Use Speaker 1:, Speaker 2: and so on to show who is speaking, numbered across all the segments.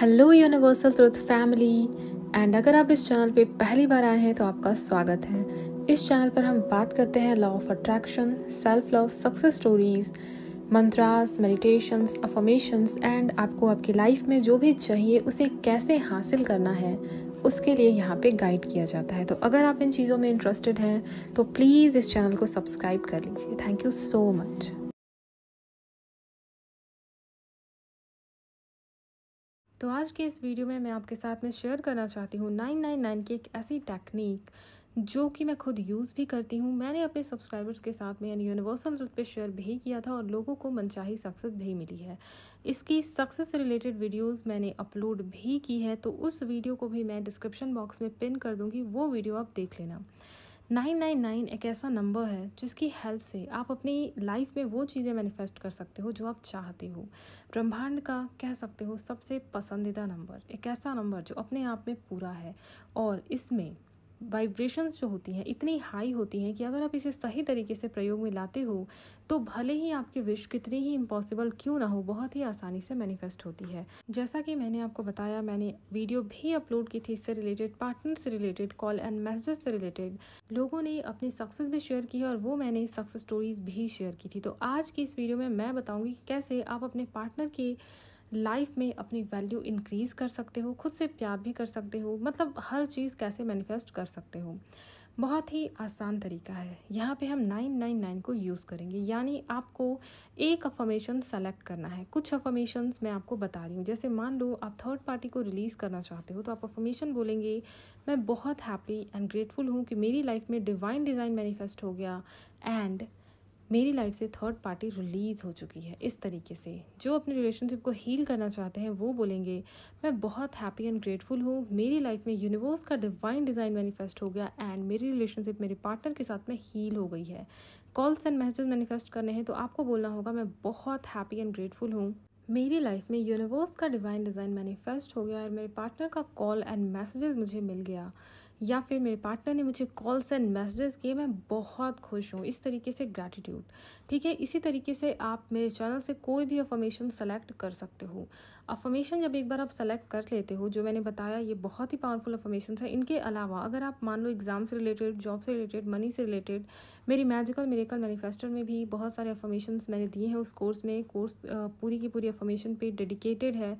Speaker 1: hello universal truth family and अगर आप इस चैनल पे पहली बार आए हैं तो आपका स्वागत है इस चैनल पर हम बात करते हैं law of attraction self love success stories mantras meditations affirmations and आपको आपकी लाइफ में जो भी चाहिए उसे कैसे हासिल करना है उसके लिए यहाँ पे गाइड किया जाता है तो अगर आप इन चीज़ों में इंटरेस्टेड हैं तो प्लीज़ इस चैनल को सब्सक्राइब कर लीजिए थैंक यू सो मच तो आज के इस वीडियो में मैं आपके साथ में शेयर करना चाहती हूँ नाइन नाइन नाइन की एक ऐसी टेक्निक जो कि मैं खुद यूज़ भी करती हूँ मैंने अपने सब्सक्राइबर्स के साथ में यानी यूनिवर्सल रूप पे शेयर भी किया था और लोगों को मनचाही सक्सेस भी मिली है इसकी सक्सेस रिलेटेड वीडियोस मैंने अपलोड भी की है तो उस वीडियो को भी मैं डिस्क्रिप्शन बॉक्स में पिन कर दूँगी वो वीडियो आप देख लेना नाइन नाइन नाइन एक ऐसा नंबर है जिसकी हेल्प से आप अपनी लाइफ में वो चीज़ें मैनिफेस्ट कर सकते हो जो आप चाहते हो ब्रह्मांड का कह सकते हो सबसे पसंदीदा नंबर एक ऐसा नंबर जो अपने आप में पूरा है और इसमें वाइब्रेशंस जो होती हैं इतनी हाई होती हैं कि अगर आप इसे सही तरीके से प्रयोग में लाते हो तो भले ही आपकी विश कितनी ही इम्पॉसिबल क्यों ना हो बहुत ही आसानी से मैनिफेस्ट होती है जैसा कि मैंने आपको बताया मैंने वीडियो भी अपलोड की थी इससे रिलेटेड पार्टनर से रिलेटेड कॉल एंड मैसेजेस से रिलेटेड लोगों ने अपनी सक्सेस भी शेयर की है और वो मैंने सक्सेस स्टोरीज भी शेयर की थी तो आज की इस वीडियो में मैं बताऊँगी कि कैसे आप अपने पार्टनर की लाइफ में अपनी वैल्यू इंक्रीज़ कर सकते हो खुद से प्यार भी कर सकते हो मतलब हर चीज़ कैसे मैनिफेस्ट कर सकते हो बहुत ही आसान तरीका है यहाँ पे हम 999 को यूज़ करेंगे यानी आपको एक अफॉर्मेशन सेलेक्ट करना है कुछ अफॉर्मेशन मैं आपको बता रही हूँ जैसे मान लो आप थर्ड पार्टी को रिलीज़ करना चाहते हो तो आप अफॉर्मेशन बोलेंगे मैं बहुत हैप्पी एंड ग्रेटफुल हूँ कि मेरी लाइफ में डिवाइन डिज़ाइन मैनिफेस्ट हो गया एंड मेरी लाइफ से थर्ड पार्टी रिलीज़ हो चुकी है इस तरीके से जो अपने रिलेशनशिप को हील करना चाहते हैं वो बोलेंगे मैं बहुत हैप्पी एंड ग्रेटफुल हूँ मेरी लाइफ में यूनिवर्स का डिवाइन डिज़ाइन मैनिफेस्ट हो गया एंड मेरी रिलेशनशिप मेरे पार्टनर के साथ में हील हो गई है कॉल्स एंड मैसेजेस मैनिफेस्ट करने हैं तो आपको बोलना होगा मैं बहुत हैप्पी एंड ग्रेटफुल हूँ मेरी लाइफ में यूनिवर्स का डिवाइन डिज़ाइन मैनिफेस्ट हो गया और मेरे पार्टनर का कॉल एंड मैसेजेस मुझे मिल गया या फिर मेरे पार्टनर ने मुझे कॉल्स एंड मैसेजेस किए मैं बहुत खुश हूँ इस तरीके से ग्रैटिट्यूड ठीक है इसी तरीके से आप मेरे चैनल से कोई भी अफॉर्मेशन सेलेक्ट कर सकते हो अफॉर्मेशन जब एक बार आप सेलेक्ट कर लेते हो जो मैंने बताया ये बहुत ही पावरफुल अफॉर्मेशन है इनके अलावा अगर आप मान लो एग्जाम से रिलेटेड जॉब से रिलेटेड मनी से रिलेटेड मेरी मैजिकल मेरेकल मैनिफेस्टर में भी बहुत सारे अफॉर्मेशन मैंने दिए हैं उस कोर्स में कोर्स पूरी की पूरी अफॉर्मेशन पे डेडिकेटेड है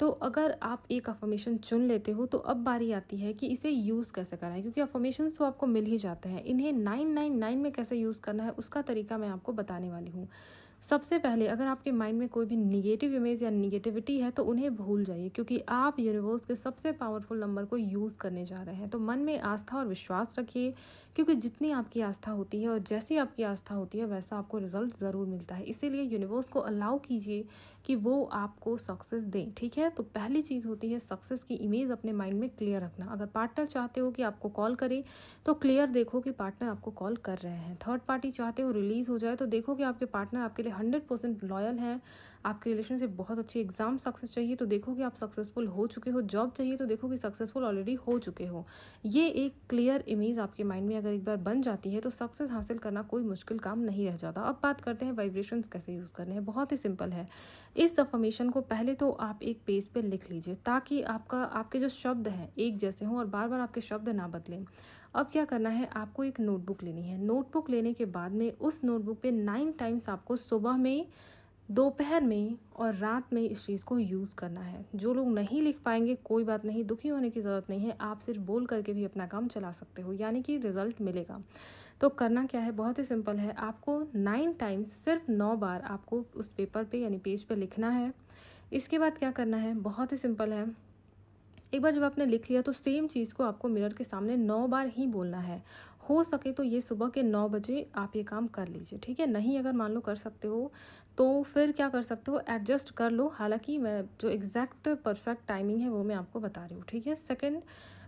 Speaker 1: तो अगर आप एक अफॉर्मेशन चुन लेते हो तो अब बारी आती है कि इसे यूज़ कैसे करना है क्योंकि अफॉर्मेशन तो आपको मिल ही जाते हैं इन्हें नाइन नाइन नाइन में कैसे यूज़ करना है उसका तरीका मैं आपको बताने वाली हूँ सबसे पहले अगर आपके माइंड में कोई भी निगेटिव इमेज या निगेटिविटी है तो उन्हें भूल जाइए क्योंकि आप यूनिवर्स के सबसे पावरफुल नंबर को यूज़ करने जा रहे हैं तो मन में आस्था और विश्वास रखिए क्योंकि जितनी आपकी आस्था होती है और जैसी आपकी आस्था होती है वैसा आपको रिजल्ट ज़रूर मिलता है इसीलिए यूनिवर्स को अलाउ कीजिए कि वो आपको सक्सेस दें ठीक है तो पहली चीज़ होती है सक्सेस की इमेज अपने माइंड में क्लियर रखना अगर पार्टनर चाहते हो कि आपको कॉल करें तो क्लियर देखो कि पार्टनर आपको कॉल कर रहे हैं थर्ड पार्टी चाहते हो रिलीज़ हो जाए तो देखो कि आपके पार्टनर आपके लिए हंड्रेड परसेंट लॉयल हैं आपकी रिलेशनशिप बहुत अच्छी एग्जाम सक्सेस चाहिए तो देखो कि आप सक्सेसफुल हो चुके हो जॉब चाहिए तो देखो कि सक्सेसफुल ऑलरेडी हो चुके हो ये एक क्लियर इमेज आपके माइंड में अगर एक बार बन जाती है तो सक्सेस हासिल करना कोई मुश्किल काम नहीं रह जाता अब बात करते हैं वाइब्रेशन कैसे यूज़ करने हैं बहुत ही सिंपल है इस अफॉर्मेशन को पहले तो आप एक पेज पर पे लिख लीजिए ताकि आपका आपके जो शब्द हैं एक जैसे हों और बार बार आपके शब्द ना बदलें अब क्या करना है आपको एक नोटबुक लेनी है नोटबुक लेने के बाद में उस नोटबुक पे नाइन टाइम्स आपको सुबह में दोपहर में और रात में इस चीज़ को यूज़ करना है जो लोग नहीं लिख पाएंगे कोई बात नहीं दुखी होने की ज़रूरत नहीं है आप सिर्फ बोल करके भी अपना काम चला सकते हो यानी कि रिज़ल्ट मिलेगा तो करना क्या है बहुत ही सिंपल है आपको नाइन टाइम्स सिर्फ नौ बार आपको उस पेपर पे यानी पेज पे लिखना है इसके बाद क्या करना है बहुत ही सिंपल है एक बार जब आपने लिख लिया तो सेम चीज़ को आपको मिरर के सामने नौ बार ही बोलना है हो सके तो ये सुबह के नौ बजे आप ये काम कर लीजिए ठीक है नहीं अगर मान लो कर सकते हो तो फिर क्या कर सकते हो एडजस्ट कर लो हालांकि मैं जो एग्जैक्ट परफेक्ट टाइमिंग है वो मैं आपको बता रही हूँ ठीक है सेकेंड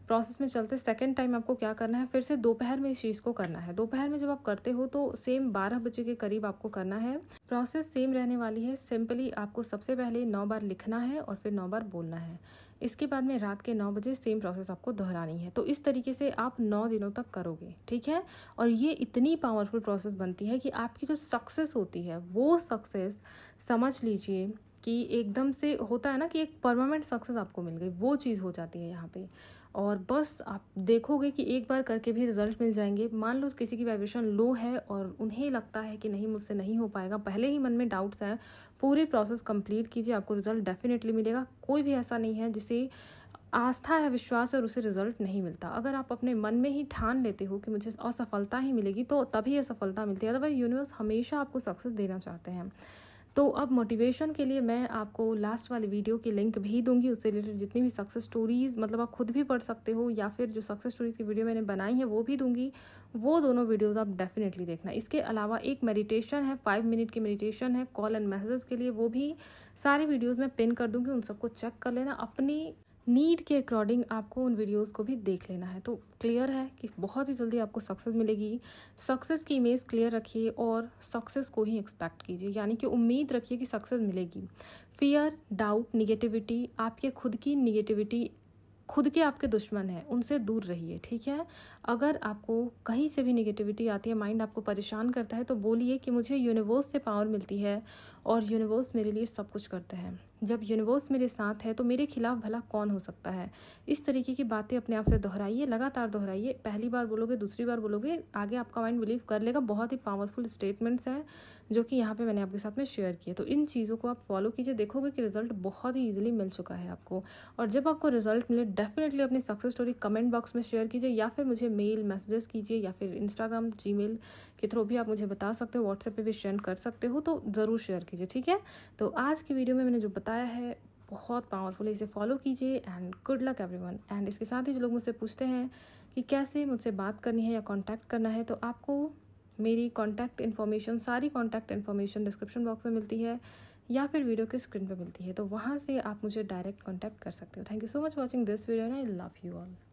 Speaker 1: प्रोसेस में चलते सेकेंड टाइम आपको क्या करना है फिर से दोपहर में इस चीज़ को करना है दोपहर में जब आप करते हो तो सेम बारह बजे के करीब आपको करना है प्रोसेस सेम रहने वाली है सिंपली आपको सबसे पहले नौ बार लिखना है और फिर नौ बार बोलना है इसके बाद में रात के नौ बजे सेम प्रोसेस आपको दोहरानी है तो इस तरीके से आप नौ दिनों तक करोगे ठीक है और ये इतनी पावरफुल प्रोसेस बनती है कि आपकी जो सक्सेस होती है वो सक्सेस समझ लीजिए कि एकदम से होता है ना कि एक परमानेंट सक्सेस आपको मिल गई वो चीज़ हो जाती है यहाँ पर और बस आप देखोगे कि एक बार करके भी रिजल्ट मिल जाएंगे मान लो किसी की वाइब्रेशन लो है और उन्हें लगता है कि नहीं मुझसे नहीं हो पाएगा पहले ही मन में डाउट्स हैं पूरी प्रोसेस कंप्लीट कीजिए आपको रिजल्ट डेफिनेटली मिलेगा कोई भी ऐसा नहीं है जिसे आस्था है विश्वास और उसे रिजल्ट नहीं मिलता अगर आप अपने मन में ही ठान लेते हो कि मुझे असफलता ही मिलेगी तो तभी असफलता मिलती है अदरवाइज यूनिवर्स हमेशा आपको सक्सेस देना चाहते हैं तो अब मोटिवेशन के लिए मैं आपको लास्ट वाली वीडियो की लिंक भी दूंगी उससे रिलेटेड जितनी भी सक्सेस स्टोरीज़ मतलब आप खुद भी पढ़ सकते हो या फिर जो सक्सेस स्टोरीज़ की वीडियो मैंने बनाई है वो भी दूंगी वो दोनों वीडियोज़ आप डेफिनेटली देखना इसके अलावा एक मेडिटेशन है फाइव मिनट की मेडिटेशन है कॉल एंड मैसेजेस के लिए वो भी सारी वीडियोज़ मैं पिन कर दूँगी उन सबको चेक कर लेना अपनी नीड के अकॉर्डिंग आपको उन वीडियोस को भी देख लेना है तो क्लियर है कि बहुत ही जल्दी आपको सक्सेस मिलेगी सक्सेस की इमेज क्लियर रखिए और सक्सेस को ही एक्सपेक्ट कीजिए यानी कि उम्मीद रखिए कि सक्सेस मिलेगी फियर डाउट निगेटिविटी आपके खुद की निगेटिविटी खुद के आपके दुश्मन हैं उनसे दूर रहिए ठीक है अगर आपको कहीं से भी निगेटिविटी आती है माइंड आपको परेशान करता है तो बोलिए कि मुझे यूनिवर्स से पावर मिलती है और यूनिवर्स मेरे लिए सब कुछ करता है जब यूनिवर्स मेरे साथ है तो मेरे खिलाफ भला कौन हो सकता है इस तरीके की बातें अपने आप से दोहराइए लगातार दोहराइए पहली बार बोलोगे दूसरी बार बोलोगे आगे आपका माइंड बिलीव कर लेगा बहुत ही पावरफुल स्टेटमेंट्स हैं जो कि यहाँ पे मैंने आपके साथ में शेयर किए तो इन चीज़ों को आप फॉलो कीजिए देखोगे कि रिजल्ट बहुत ही ईजिली मिल चुका है आपको और जब आपको रिजल्ट मिले डेफिनेटली अपनी सक्सेस स्टोरी कमेंट बॉक्स में शेयर कीजिए या फिर मुझे मेल मैसेजेस कीजिए या फिर इंस्टाग्राम जी के थ्रू भी आप मुझे बता सकते हो व्हाट्सएप पे भी शेयर कर सकते हो तो ज़रूर शेयर कीजिए ठीक है तो आज की वीडियो में मैंने जो बताया है बहुत पावरफुल है इसे फॉलो कीजिए and good luck everyone and इसके साथ ही जो लोग मुझसे पूछते हैं कि कैसे मुझसे बात करनी है या कॉन्टैक्ट करना है तो आपको मेरी कॉन्टैक्ट इन्फॉर्मेशन सारी कॉन्टैक्ट इन्फॉर्मेशन डिस्क्रिप्शन बॉक्स में मिलती है या फिर वीडियो के स्क्रीन पर मिलती है तो वहाँ से आप मुझे डायरेक्ट कॉन्टैक्ट कर सकते हो thank you so much watching this video and I love you all